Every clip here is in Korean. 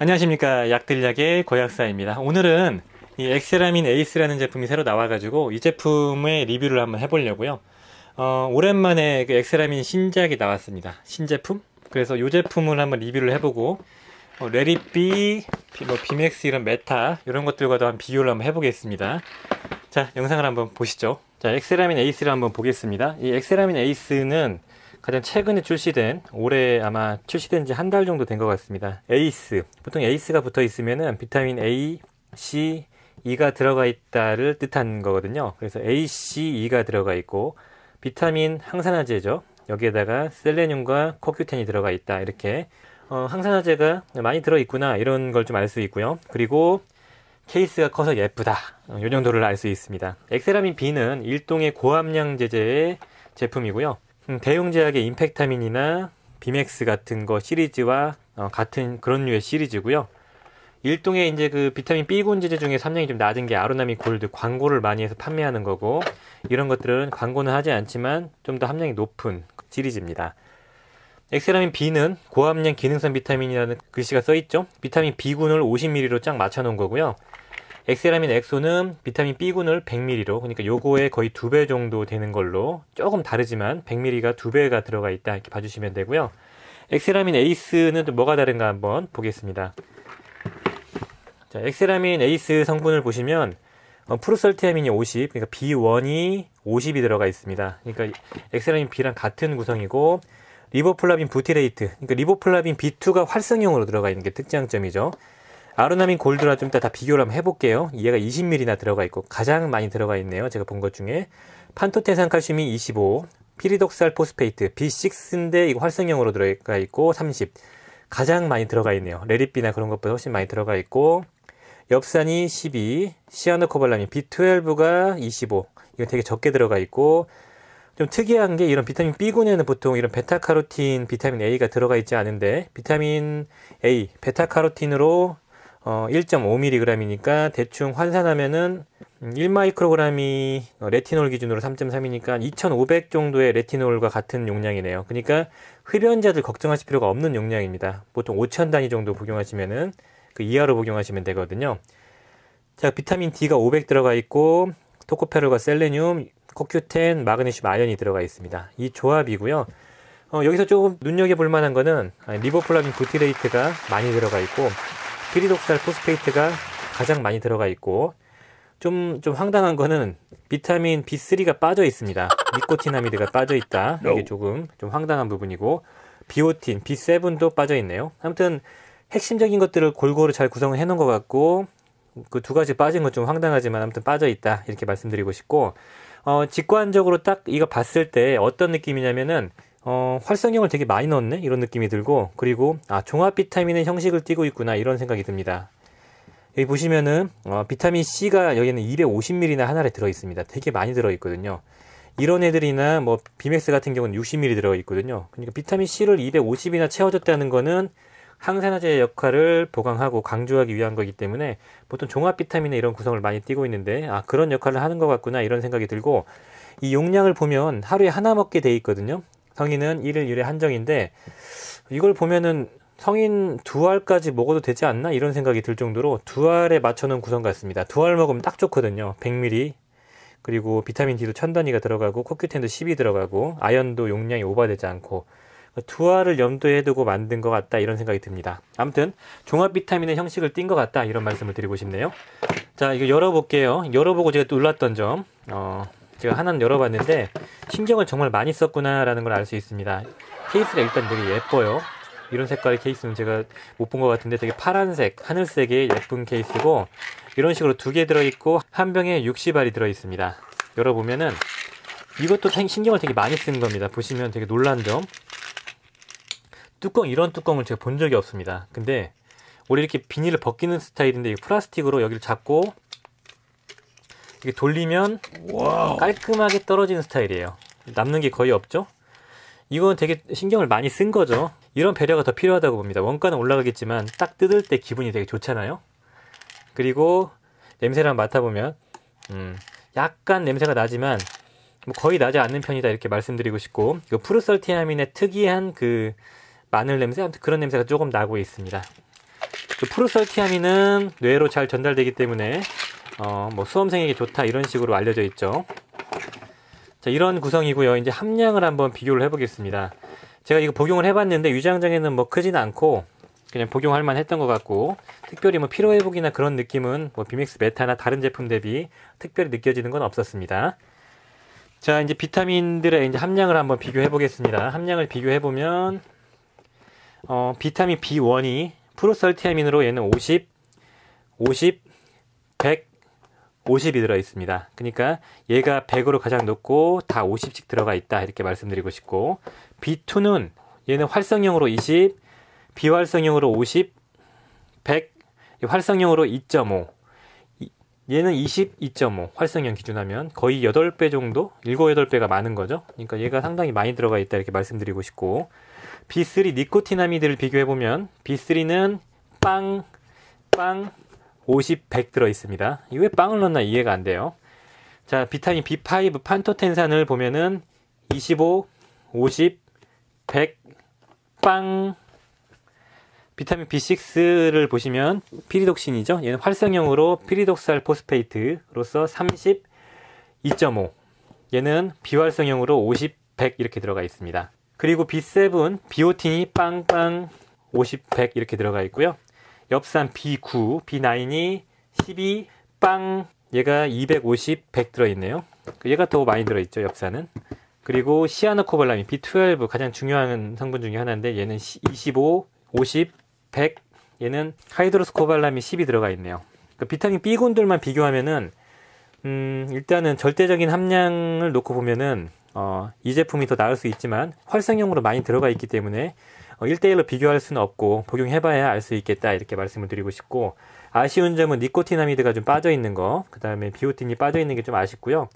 안녕하십니까 약들약의 고약사입니다 오늘은 이 엑세라민 에이스라는 제품이 새로 나와가지고 이 제품의 리뷰를 한번 해보려고요 어, 오랜만에 그 엑세라민 신작이 나왔습니다 신제품 그래서 이 제품을 한번 리뷰를 해보고 어, 레리비, 뭐 비맥스 이런 메타 이런 것들과도 한 비교를 한번 해보겠습니다 자 영상을 한번 보시죠 자 엑세라민 에이스를 한번 보겠습니다 이 엑세라민 에이스는 가장 최근에 출시된 올해 아마 출시된 지 한 달 정도 된 것 같습니다. 에이스 보통 에이스가 붙어 있으면은 비타민 A, C, E가 들어가 있다를 뜻한 거거든요. 그래서 A, C, E가 들어가 있고 비타민 항산화제죠. 여기에다가 셀레늄과 코큐텐이 들어가 있다 이렇게 어, 항산화제가 많이 들어있구나 이런 걸 좀 알 수 있고요. 그리고 케이스가 커서 예쁘다. 이 어, 정도를 알 수 있습니다. 엑세라민 B는 일동의 고함량 제제의 제품이고요. 음, 대용 제약의 임팩타민이나 비맥스 같은 거 시리즈와 어, 같은 그런 류의 시리즈고요. 일동의 이제 그 비타민 B 군제제 중에 함량이 좀 낮은 게 아로나미 골드 광고를 많이 해서 판매하는 거고 이런 것들은 광고는 하지 않지만 좀 더 함량이 높은 시리즈입니다. 엑세라민 B는 고함량 기능성 비타민이라는 글씨가 써 있죠. 비타민 B군을 50ml로 쫙 맞춰 놓은 거고요. 엑세라민 엑소는 비타민 B군을 100ml로 그러니까 요거의 거의 두 배 정도 되는 걸로 조금 다르지만 100ml가 두 배가 들어가 있다 이렇게 봐주시면 되고요. 엑세라민 에이스는 또 뭐가 다른가 한번 보겠습니다. 자, 엑세라민 에이스 성분을 보시면 어, 프로설티아민이 50, 그러니까 B1이 50이 들어가 있습니다. 그러니까 엑세라민 B랑 같은 구성이고 리보플라빈 부티레이트, 그러니까 리보플라빈 B2가 활성형으로 들어가 있는 게 특장점이죠. 아르나민골드라좀 이따 다 비교를 한번 해볼게요. 얘가 20ml나 들어가 있고 가장 많이 들어가 있네요. 제가 본 것 중에 판토테산 칼슘이 25, 피리독살 포스페이트 B6인데 이거 활성형으로 들어가 있고 30 가장 많이 들어가 있네요. 레리비나 그런 것보다 훨씬 많이 들어가 있고 엽산이 12, 시아노코발라민 B12가 25이거 되게 적게 들어가 있고 좀 특이한 게 이런 비타민 B군에는 보통 이런 베타카로틴, 비타민 A가 들어가 있지 않은데 비타민 A, 베타카로틴으로 어, 1.5mg이니까 대충 환산하면은 1마이크로그램이 음, 어, 레티놀 기준으로 3.3이니까 2,500 정도의 레티놀과 같은 용량이네요. 그러니까 흡연자들 걱정하실 필요가 없는 용량입니다. 보통 5,000 단위 정도 복용하시면은 그 이하로 복용하시면 되거든요. 자, 비타민 D가 500 들어가 있고 토코페롤과 셀레늄, 코큐텐, 마그네슘 아연이 들어가 있습니다. 이 조합이고요. 어, 여기서 조금 눈여겨볼 만한 거는 리보플라빈 부티레이트가 많이 들어가 있고 피리독살 포스페이트가 가장 많이 들어가 있고 좀, 좀 황당한 거는 비타민 B3가 빠져 있습니다. 니코티나미드가 빠져 있다. 이게 조금 좀 황당한 부분이고, 비오틴, B7도 빠져 있네요. 아무튼 핵심적인 것들을 골고루 잘 구성해 을 놓은 것 같고, 그 두 가지 빠진 건 좀 황당하지만 아무튼 빠져 있다. 이렇게 말씀드리고 싶고, 어, 직관적으로 딱 이거 봤을 때 어떤 느낌이냐면은 어, 활성형을 되게 많이 넣었네 이런 느낌이 들고 그리고 아 종합 비타민의 형식을 띄고 있구나 이런 생각이 듭니다. 여기 보시면은 어, 비타민 C가 여기는 250ml나 하나에 들어 있습니다. 되게 많이 들어 있거든요. 이런 애들이나 뭐 비맥스 같은 경우는 60ml 들어 있거든요. 그러니까 비타민 C를 250이나 채워줬다는 거는 항산화제의 역할을 보강하고 강조하기 위한 거기 때문에 보통 종합 비타민의 이런 구성을 많이 띄고 있는데 아 그런 역할을 하는 것 같구나 이런 생각이 들고 이 용량을 보면 하루에 하나 먹게 돼 있거든요. 성인은 1일 1회 한정인데 이걸 보면은 성인 두 알까지 먹어도 되지 않나 이런 생각이 들 정도로 두 알에 맞춰놓은 구성 같습니다. 두 알 먹으면 딱 좋거든요. 100ml 그리고 비타민 D도 천 단위가 들어가고 코큐텐도 10이 들어가고 아연도 용량이 오버되지 않고 그러니까 두 알을 염두에 두고 만든 것 같다 이런 생각이 듭니다. 아무튼 종합 비타민의 형식을 띈 것 같다 이런 말씀을 드리고 싶네요. 자 이거 열어볼게요. 열어보고 제가 또 놀랐던 점 어, 제가 하나는 열어봤는데 신경을 정말 많이 썼구나라는 걸 알 수 있습니다. 케이스가 일단 되게 예뻐요. 이런 색깔의 케이스는 제가 못 본 것 같은데 되게 파란색, 하늘색의 예쁜 케이스고 이런 식으로 두 개 들어있고 한 병에 60알이 들어있습니다. 열어보면은 이것도 신경을 되게 많이 쓴 겁니다. 보시면 되게 놀란 점. 뚜껑, 이런 뚜껑을 제가 본 적이 없습니다. 근데 원래 이렇게 비닐을 벗기는 스타일인데 플라스틱으로 여기를 잡고 이게 돌리면 와우. 깔끔하게 떨어지는 스타일이에요. 남는 게 거의 없죠? 이건 되게 신경을 많이 쓴 거죠. 이런 배려가 더 필요하다고 봅니다. 원가는 올라가겠지만 딱 뜯을 때 기분이 되게 좋잖아요. 그리고 냄새를 맡아보면 음, 약간 냄새가 나지만 뭐 거의 나지 않는 편이다 이렇게 말씀드리고 싶고 이 그 프루설티아민의 특이한 그 마늘 냄새 아무튼 그런 냄새가 조금 나고 있습니다. 그 프루설티아민은 뇌로 잘 전달되기 때문에 어, 뭐 수험생에게 좋다 이런 식으로 알려져 있죠. 자, 이런 구성이고요. 이제 함량을 한번 비교를 해보겠습니다. 제가 이거 복용을 해봤는데 위장장애는 뭐 크진 않고 그냥 복용할 만 했던 것 같고 특별히 뭐 피로 회복이나 그런 느낌은 뭐비믹스 메타나 다른 제품 대비 특별히 느껴지는 건 없었습니다. 자 이제 비타민들의 이제 함량을 한번 비교해 보겠습니다. 함량을 비교해 보면 어, 비타민 B1이 프로설티아민으로 얘는 50, 50, 50이 들어 있습니다. 그러니까 얘가 100으로 가장 높고 다 50씩 들어가 있다 이렇게 말씀드리고 싶고 B2는 얘는 활성형으로 20, 비활성형으로 50, 100, 활성형으로 2.5. 얘는 22.5 활성형 기준하면 거의 8배 정도 7, 8배가 많은 거죠 그러니까 얘가 상당히 많이 들어가 있다 이렇게 말씀드리고 싶고 B3 니코티나미드를 비교해보면 B3는 빵, 빵, 50, 100 들어 있습니다. 왜 빵을 넣나 이해가 안 돼요. 자, 비타민 B5 판토텐산을 보면은 25, 50, 100, 빵. 비타민 B6를 보시면 피리독신이죠. 얘는 활성형으로 피리독살 포스페이트로서 30, 2.5. 얘는 비활성형으로 50, 100 이렇게 들어가 있습니다. 그리고 B7, 비오틴이 빵빵 50, 100 이렇게 들어가 있고요. 엽산 B9, B9이 12, 빵 얘가 250, 100 들어있네요. 그 얘가 더 많이 들어있죠, 엽산은. 그리고 시아노코발라민 B12 가장 중요한 성분 중에 하나인데 얘는 25, 50, 100 얘는 하이드로스코발라민 10이 들어가 있네요. 그 비타민 B군들만 비교하면은 음, 일단은 절대적인 함량을 놓고 보면은 어, 이 제품이 더 나을 수 있지만 활성형으로 많이 들어가 있기 때문에 1대1로 어, 비교할 수는 없고 복용해봐야 알 수 있겠다 이렇게 말씀을 드리고 싶고 아쉬운 점은 니코티나미드가 좀 빠져 있는 거, 그 다음에 비오틴이 빠져 있는 게 좀 아쉽고요.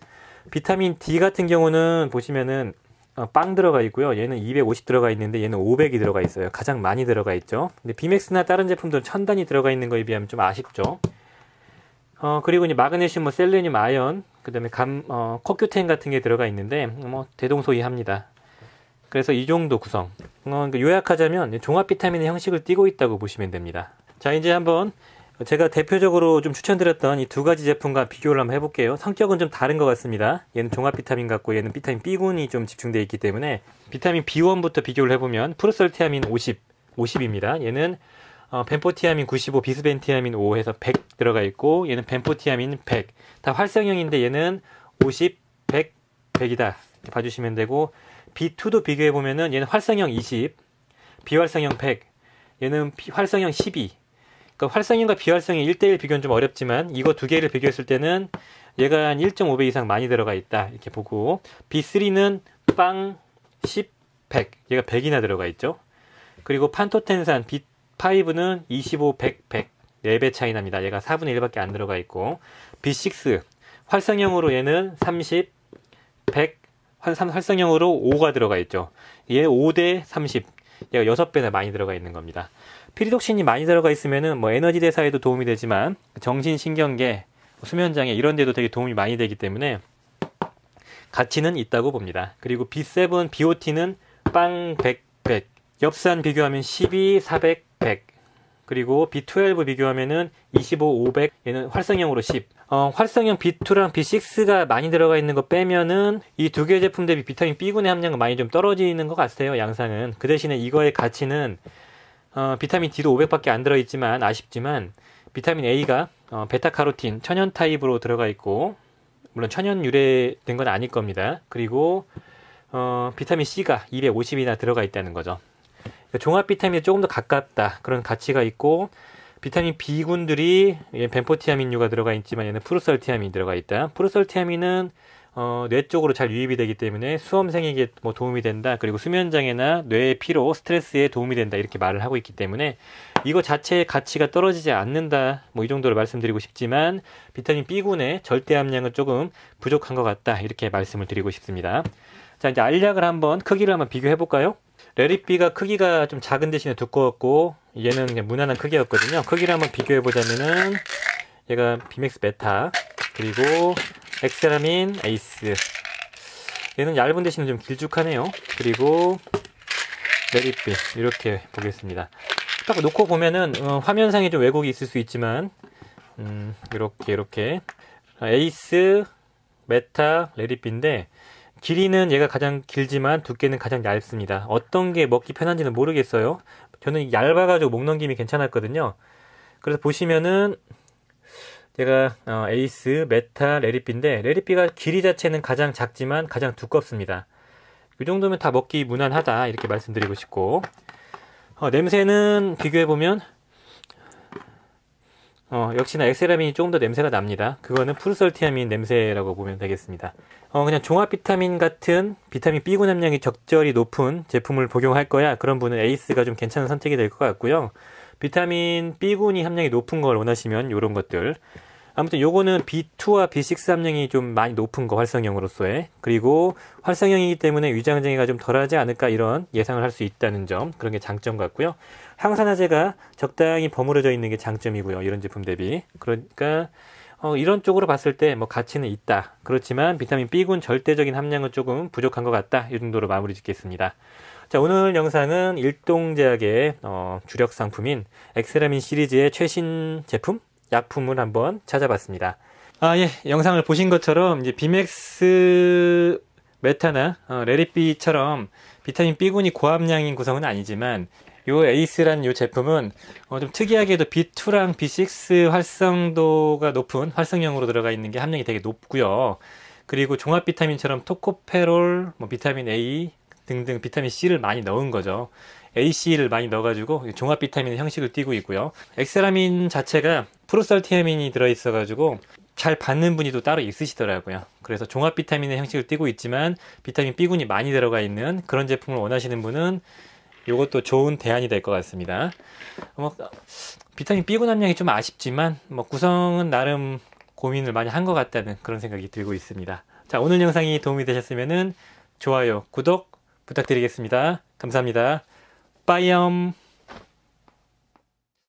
비타민 D 같은 경우는 보시면은 어, 빵 들어가 있고요. 얘는 250 들어가 있는데 얘는 500이 들어가 있어요. 가장 많이 들어가 있죠. 근데 비맥스나 다른 제품들은 천단이 들어가 있는 거에 비하면 좀 아쉽죠. 어, 그리고 이제 마그네슘, 뭐 셀레늄, 아연, 그 다음에 감, 어, 코큐텐 같은 게 들어가 있는데, 뭐, 대동소이합니다. 그래서 이 정도 구성. 어, 그러니까 요약하자면 종합 비타민의 형식을 띠고 있다고 보시면 됩니다. 자, 이제 한번 제가 대표적으로 좀 추천드렸던 이 두 가지 제품과 비교를 한번 해볼게요. 성격은 좀 다른 것 같습니다. 얘는 종합 비타민 같고 얘는 비타민 B군이 좀 집중되어 있기 때문에 비타민 B1부터 비교를 해보면 프로설티아민 50, 50입니다. 얘는 어, 벤포티아민 95, 비스벤티아민 5 해서 100 들어가 있고 얘는 벤포티아민 100. 다 활성형인데 얘는 50, 100, 100이다. 봐주시면 되고 B2도 비교해 보면은 얘는 활성형 20, 비활성형 100, 얘는 활성형 12. 그러니까 활성형과 비활성형 1대1 비교는 좀 어렵지만 이거 두 개를 비교했을 때는 얘가 한 1.5배 이상 많이 들어가 있다. 이렇게 보고 B3는 빵 10, 100. 얘가 100이나 들어가 있죠. 그리고 판토텐산 B5는 25, 100, 100. 4배 차이 납니다. 얘가 4분의 1밖에 안 들어가 있고 B6 활성형으로 얘는 30, 100, 환삼 활성형으로 5가 들어가 있죠. 얘 5대 30. 얘가 6배나 많이 들어가 있는 겁니다. 피리독신이 많이 들어가 있으면은 뭐 에너지 대사에도 도움이 되지만 정신 신경계, 뭐 수면 장애 이런 데도 되게 도움이 많이 되기 때문에 가치는 있다고 봅니다. 그리고 B7, BOT는 빵 100, 100. 엽산 비교하면 12, 400, 100. 그리고 B12 비교하면은 25, 500 얘는 활성형으로 10 어, 활성형 B2랑 B6가 많이 들어가 있는 거 빼면은 이 두개의 제품 대비 비타민 B군의 함량이 많이 좀 떨어지는 것 같아요 양상은 그 대신에 이거의 가치는 어, 비타민 D도 500밖에 안 들어있지만 아쉽지만 비타민 A가 어, 베타카로틴 천연 타입으로 들어가 있고 물론 천연 유래된 건 아닐 겁니다. 그리고 어, 비타민 C가 250이나 들어가 있다는 거죠. 그러니까 종합 비타민에 조금 더 가깝다 그런 가치가 있고 비타민 B군들이 벤포티아민류가 들어가 있지만 얘는 프로설티아민이 들어가 있다. 프로설티아민은 어, 뇌 쪽으로 잘 유입이 되기 때문에 수험생에게 뭐 도움이 된다. 그리고 수면 장애나 뇌의 피로, 스트레스에 도움이 된다. 이렇게 말을 하고 있기 때문에 이거 자체의 가치가 떨어지지 않는다. 뭐 이 정도로 말씀드리고 싶지만 비타민 B군의 절대 함량은 조금 부족한 것 같다. 이렇게 말씀을 드리고 싶습니다. 자, 이제 알약을 한번 크기를 한번 비교해 볼까요? 레리비가 크기가 좀 작은 대신에 두꺼웠고 얘는 그냥 무난한 크기였거든요. 크기를 한번 비교해 보자면은 얘가 비맥스 메타 그리고 엑세라민 에이스 얘는 얇은 대신에 좀 길쭉하네요. 그리고 레리비 이렇게 보겠습니다. 딱 놓고 보면은 어, 화면상에 좀 왜곡이 있을 수 있지만 음, 이렇게 이렇게 에이스 메타 레리비인데 길이는 얘가 가장 길지만 두께는 가장 얇습니다. 어떤 게 먹기 편한지는 모르겠어요. 저는 얇아가지고 목 넘김이 괜찮았거든요. 그래서 보시면은 제가 어, 에이스, 메타, 레리피인데 레리피가 길이 자체는 가장 작지만 가장 두껍습니다. 이 정도면 다 먹기 무난하다 이렇게 말씀드리고 싶고 어, 냄새는 비교해보면 어, 역시나 엑세라민이 조금 더 냄새가 납니다. 그거는 푸르설티아민 냄새라고 보면 되겠습니다. 어, 그냥 종합 비타민 같은 비타민 B군 함량이 적절히 높은 제품을 복용할 거야. 그런 분은 에이스가 좀 괜찮은 선택이 될 것 같고요. 비타민 B군이 함량이 높은 걸 원하시면 이런 것들. 아무튼 요거는 B2와 B6 함량이 좀 많이 높은 거 활성형으로서의 그리고 활성형이기 때문에 위장장애가 좀 덜하지 않을까 이런 예상을 할 수 있다는 점 그런 게 장점 같고요. 항산화제가 적당히 버무려져 있는 게 장점이고요. 이런 제품 대비. 그러니까 어, 이런 쪽으로 봤을 때 뭐 가치는 있다. 그렇지만 비타민 B군 절대적인 함량은 조금 부족한 것 같다. 이 정도로 마무리 짓겠습니다. 자, 오늘 영상은 일동제약의 어, 주력 상품인 엑스라민 시리즈의 최신 제품, 약품을 한번 찾아봤습니다. 아, 예. 영상을 보신 것처럼 이제 비맥스 메타나 어, 레리비처럼 비타민 B군이 고함량인 구성은 아니지만 요에이스란요 제품은 어 좀 특이하게도 B2랑 B6 활성도가 높은 활성형으로 들어가 있는 게 함량이 되게 높고요. 그리고 종합 비타민처럼 토코페롤, 뭐 비타민 A 등등 비타민 C를 많이 넣은 거죠. AC를 많이 넣어가지고 종합 비타민 형식을 띄고 있고요. 엑세라민 자체가 프로설티아민이 들어있어가지고 잘 받는 분이 또 따로 있으시더라고요. 그래서 종합 비타민의 형식을 띄고 있지만 비타민 B군이 많이 들어가 있는 그런 제품을 원하시는 분은 요것도 좋은 대안이 될 것 같습니다. 뭐 비타민 B 군함량이 좀 아쉽지만 뭐 구성은 나름 고민을 많이 한 것 같다는 그런 생각이 들고 있습니다. 자, 오늘 영상이 도움이 되셨으면 좋아요, 구독 부탁드리겠습니다. 감사합니다. 빠이염.